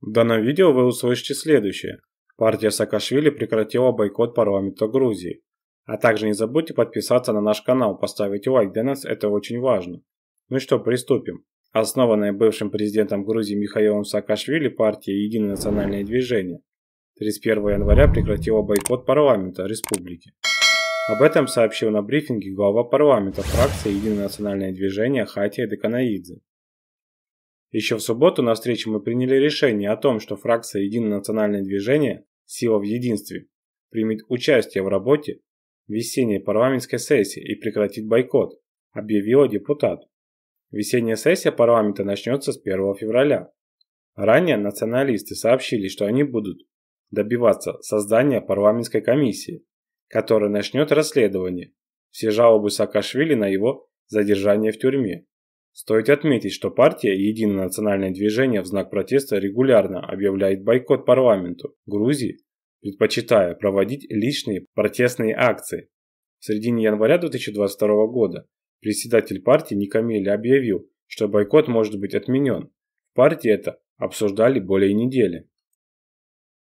В данном видео вы услышите следующее. Партия Саакашвили прекратила бойкот парламента Грузии. А также не забудьте подписаться на наш канал, поставить лайк, для нас это очень важно. Ну что, приступим. Основанная бывшим президентом Грузии Михаилом Саакашвили партия «Единое национальное движение» 31 января прекратила бойкот парламента республики. Об этом сообщил на брифинге глава парламента фракции «Единое национальное движение» Хатия Деканаидзе. Еще в субботу на встрече мы приняли решение о том, что фракция «Единое национальное движение. Сила в единстве» примет участие в работе весенней парламентской сессии и прекратит бойкот, объявила депутат. Весенняя сессия парламента начнется с 1 февраля. Ранее националисты сообщили, что они будут добиваться создания парламентской комиссии, которая начнет расследование все жалобы Саакашвили на его задержание в тюрьме. Стоит отметить, что партия «Единое национальное движение» в знак протеста регулярно объявляет бойкот парламенту Грузии, предпочитая проводить личные протестные акции. В середине января 2022 года председатель партии Никамили объявил, что бойкот может быть отменен. В партии это обсуждали более недели.